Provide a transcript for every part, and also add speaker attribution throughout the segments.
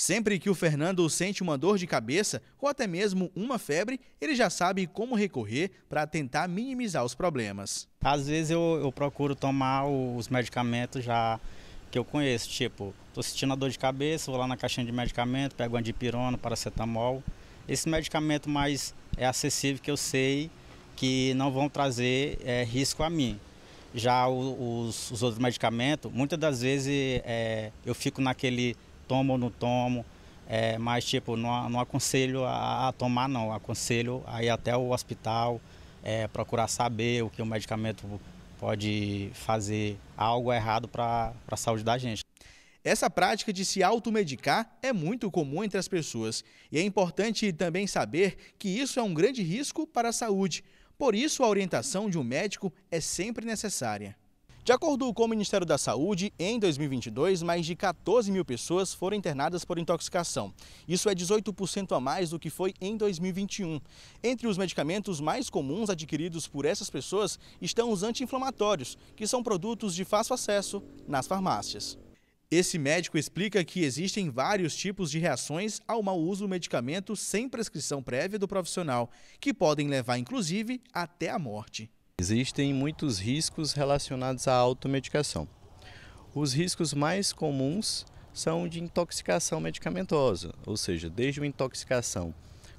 Speaker 1: Sempre que o Fernando sente uma dor de cabeça ou até mesmo uma febre, ele
Speaker 2: já sabe como recorrer para tentar minimizar os problemas. Às vezes eu, eu, procuro tomar os medicamentos já que eu conheço, tipo, estou sentindo a dor de cabeça, vou lá na caixinha de medicamento, pego uma dipirona, paracetamol. Esse medicamento mais é acessível que eu sei que não vão trazer é, risco a mim. Já os, os outros medicamentos, muitas das vezes é, eu fico naquele tomo ou não tomo, é, mas tipo, não, não aconselho a, a, tomar não, aconselho a ir até o hospital, é, procurar saber o que o medicamento pode fazer algo errado para a saúde da gente. Essa prática de se automedicar
Speaker 1: é muito comum entre as pessoas e é importante também saber que isso é um grande risco para a saúde. Por isso, a orientação de um médico é sempre necessária. De acordo com o Ministério da Saúde, em 2022, mais de 14 mil pessoas foram internadas por intoxicação. Isso é 18% a mais do que foi em 2021. Entre os medicamentos mais comuns adquiridos por essas pessoas estão os anti-inflamatórios, que são produtos de fácil acesso nas farmácias. Esse médico explica que existem vários tipos de reações ao mau uso do medicamento sem prescrição prévia do profissional, que podem levar inclusive até a morte.
Speaker 3: Existem muitos riscos relacionados à automedicação.
Speaker 1: Os riscos mais comuns são de intoxicação
Speaker 3: medicamentosa, ou seja, desde uma intoxicação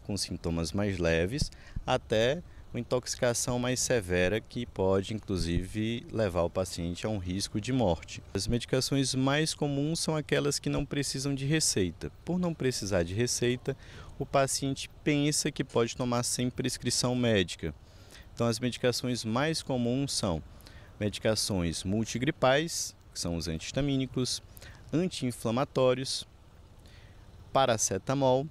Speaker 3: com sintomas mais leves até uma intoxicação mais severa que pode inclusive levar o paciente a um risco de morte. As medicações mais comuns são aquelas que não precisam de receita. Por não precisar de receita, o paciente pensa que pode tomar sem prescrição médica. Então, as medicações mais comuns são medicações multigripais, que são os antihistamínicos, anti-inflamatórios, paracetamol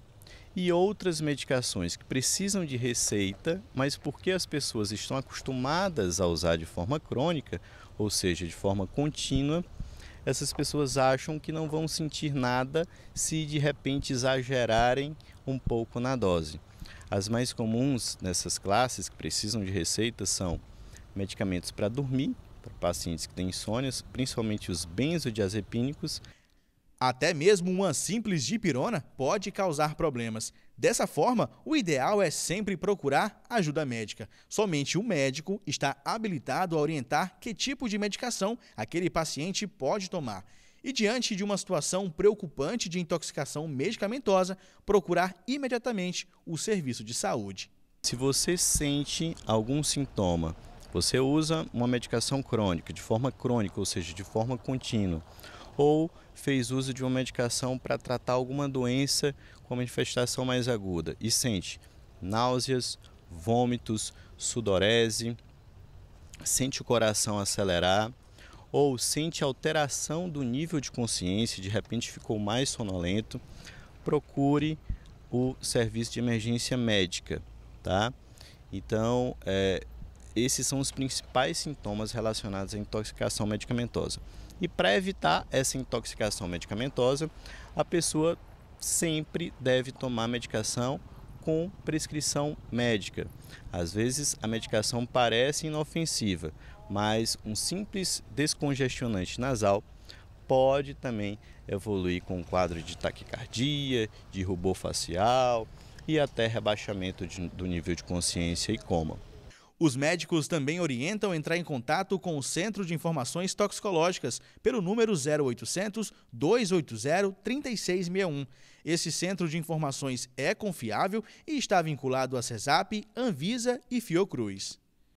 Speaker 3: e outras medicações que precisam de receita, mas porque as pessoas estão acostumadas a usar de forma crônica, ou seja, de forma contínua, essas pessoas acham que não vão sentir nada se de repente exagerarem um pouco na dose. As mais comuns nessas classes que precisam de receitas são medicamentos para dormir, para pacientes
Speaker 1: que têm insônias, principalmente os benzodiazepínicos. Até mesmo uma simples dipirona pode causar problemas. Dessa forma, o ideal é sempre procurar ajuda médica. Somente o médico está habilitado a orientar que tipo de medicação aquele paciente pode tomar e, diante de uma situação preocupante de intoxicação medicamentosa, procurar imediatamente o serviço de saúde. Se
Speaker 3: você sente algum sintoma, você usa uma medicação crônica, de forma crônica, ou seja, de forma contínua, ou fez uso de uma medicação para tratar alguma doença com manifestação mais aguda e sente náuseas, vômitos, sudorese, sente o coração acelerar, ou sente alteração do nível de consciência, de repente ficou mais sonolento, procure o serviço de emergência médica, tá? Então, é, esses são os principais sintomas relacionados à intoxicação medicamentosa. E para evitar essa intoxicação medicamentosa, a pessoa sempre deve tomar medicação com prescrição médica. Às vezes a medicação parece inofensiva, mas um simples descongestionante nasal pode também evoluir com um quadro de taquicardia, de rubor facial e até rebaixamento de, do nível de consciência e coma.
Speaker 1: Os médicos também orientam entrar em contato com o Centro de Informações Toxicológicas pelo número 0800 280 3661. Esse centro de informações é confiável e está vinculado à CESAP, Anvisa e Fiocruz.